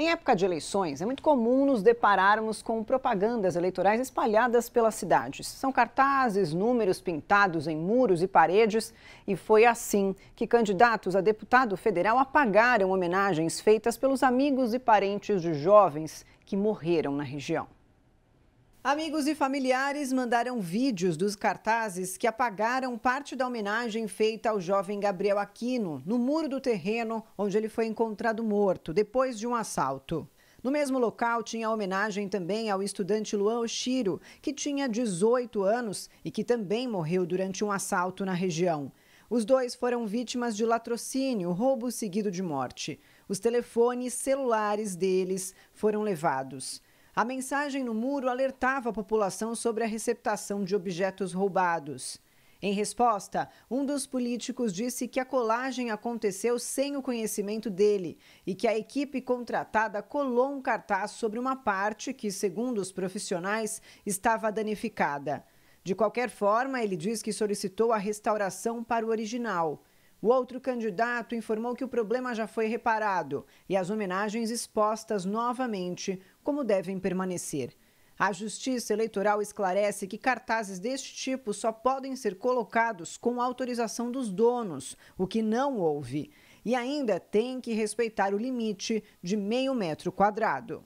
Em época de eleições, é muito comum nos depararmos com propagandas eleitorais espalhadas pelas cidades. São cartazes, números pintados em muros e paredes, e foi assim que candidatos a deputado federal apagaram homenagens feitas pelos amigos e parentes de jovens que morreram na região. Amigos e familiares mandaram vídeos dos cartazes que apagaram parte da homenagem feita ao jovem Gabriel Aquino no muro do terreno onde ele foi encontrado morto depois de um assalto. No mesmo local tinha a homenagem também ao estudante Luan Oshiro, que tinha 18 anos e que também morreu durante um assalto na região. Os dois foram vítimas de latrocínio, roubo seguido de morte. Os telefones celulares deles foram levados. A mensagem no muro alertava a população sobre a receptação de objetos roubados. Em resposta, um dos políticos disse que a colagem aconteceu sem o conhecimento dele e que a equipe contratada colou um cartaz sobre uma parte que, segundo os profissionais, estava danificada. De qualquer forma, ele diz que solicitou a restauração para o original. O outro candidato informou que o problema já foi reparado e as homenagens expostas novamente como devem permanecer. A Justiça Eleitoral esclarece que cartazes deste tipo só podem ser colocados com autorização dos donos, o que não houve. E ainda tem que respeitar o limite de meio metro quadrado.